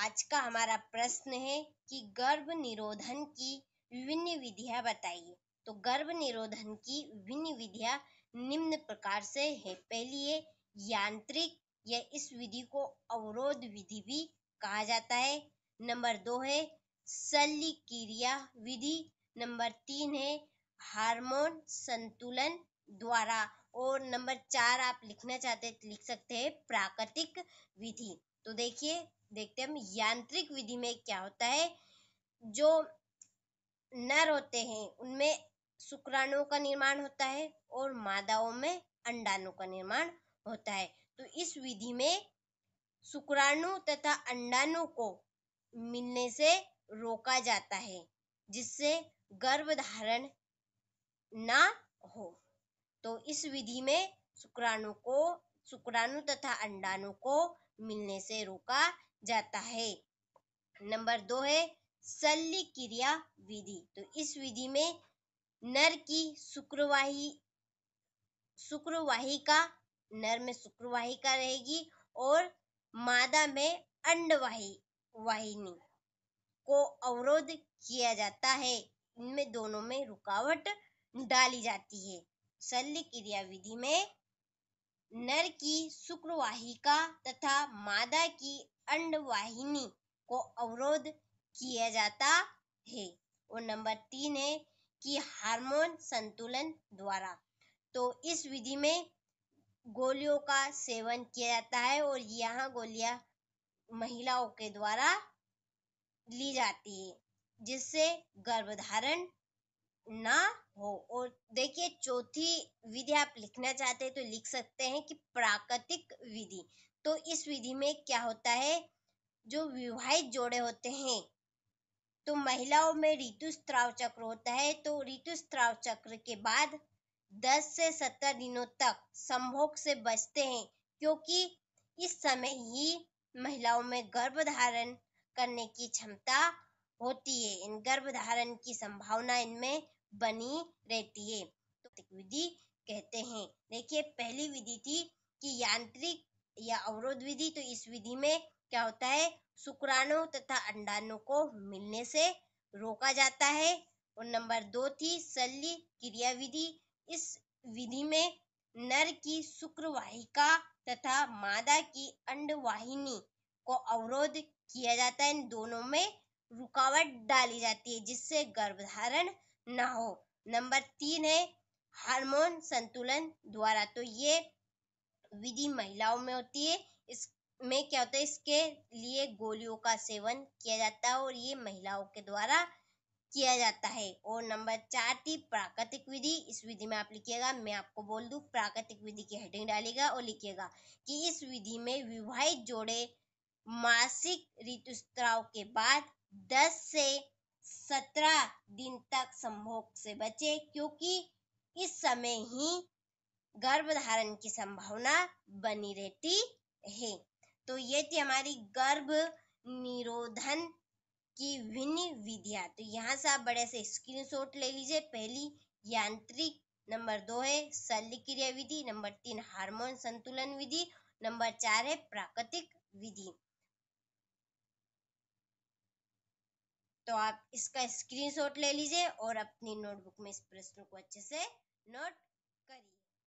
आज का हमारा प्रश्न है कि गर्भ निरोधन की विभिन्न विधियां बताइए तो गर्भ निरोधन की विभिन्न विधियां निम्न प्रकार से है पहली है यांत्रिक या इस विधि को अवरोध विधि भी कहा जाता है नंबर दो है शल्य क्रिया विधि नंबर तीन है हार्मोन संतुलन द्वारा और नंबर चार आप लिखना चाहते हैं लिख सकते हैं प्राकृतिक विधि तो देखिए देखते हम यांत्रिक विधि में क्या होता है जो नर होते हैं उनमें शुक्राणुओं का निर्माण होता है और मादाओं में अंडाणु का निर्माण होता है तो इस विधि में शुक्राणु तथा अंडाणु को मिलने से रोका जाता है जिससे गर्भ धारण ना हो तो इस विधि में शुक्राणु को शुक्राणु तथा अंडाणु को मिलने से रोका जाता है नंबर दो है शल्य क्रिया विधि तो इस विधि में नर की शुक्रवाही शुक्रवाहिका नर में शुक्रवाहिका रहेगी और मादा में अंडवाही वाहिनी को अवरोध किया जाता है इनमें दोनों में रुकावट डाली जाती है शल्य क्रिया विधि में नर की शुक्रवाहिका तथा मादा की अंडवाहिनी को अवरोध किया जाता है और नंबर तीन है कि हार्मोन संतुलन द्वारा तो इस विधि में गोलियों का सेवन किया जाता है और यहाँ गोलियां महिलाओं के द्वारा ली जाती है जिससे गर्भधारण ना हो और देखिए चौथी विधि आप लिखना चाहते हैं तो लिख सकते हैं कि प्राकृतिक विधि तो इस विधि में क्या होता है जो विवाहित जोड़े होते हैं तो महिलाओं में ऋतु स्त्राव चक्र होता है तो ऋतु स्त्राव चक्र के बाद 10 से 17 दिनों तक संभोग से बचते हैं क्योंकि इस समय ही महिलाओं में गर्भ धारण करने की क्षमता होती है इन गर्भ धारण की संभावना इनमें बनी रहती है तो विधि कहते हैं देखिए पहली विधि थी कि यांत्रिक या अवरोध विधि तो इस विधि में क्या होता है शुक्राणु तथा अंडाणु को मिलने से रोका जाता है और नंबर दो थी शल्य क्रिया विधि इस विधि में नर की शुक्रवाहिका तथा मादा की अंडवाहिनी को अवरोध किया जाता है इन दोनों में रुकावट डाली जाती है जिससे गर्भधारण ना हो नंबर तीन है हार्मोन संतुलन द्वारा तो ये विधि महिलाओं में होती है इसमें क्या होता है इसके लिए गोलियों का सेवन किया जाता है और ये महिलाओं के द्वारा किया जाता है और नंबर चार थी प्राकृतिक विधि इस विधि में आप लिखिएगा मैं आपको बोल दू प्राकृतिक विधि की हेडिंग डालेगा और लिखिएगा कि इस विधि में विवाहित जोड़े मासिक ऋतुस्त्राव के बाद दस से सत्रह दिन तक संभोग से बचे क्योंकि इस समय ही गर्भधारण की संभावना बनी रहती है तो ये थी हमारी गर्भ निरोधन की विभिन्न विधियां तो यहाँ से आप बड़े से स्क्रीनशॉट ले लीजिए पहली यांत्रिक नंबर दो है शल्य क्रिया विधि नंबर तीन हार्मोन संतुलन विधि नंबर चार है प्राकृतिक विधि तो आप इसका स्क्रीनशॉट ले लीजिए और अपनी नोटबुक में इस प्रश्न को अच्छे से नोट करिए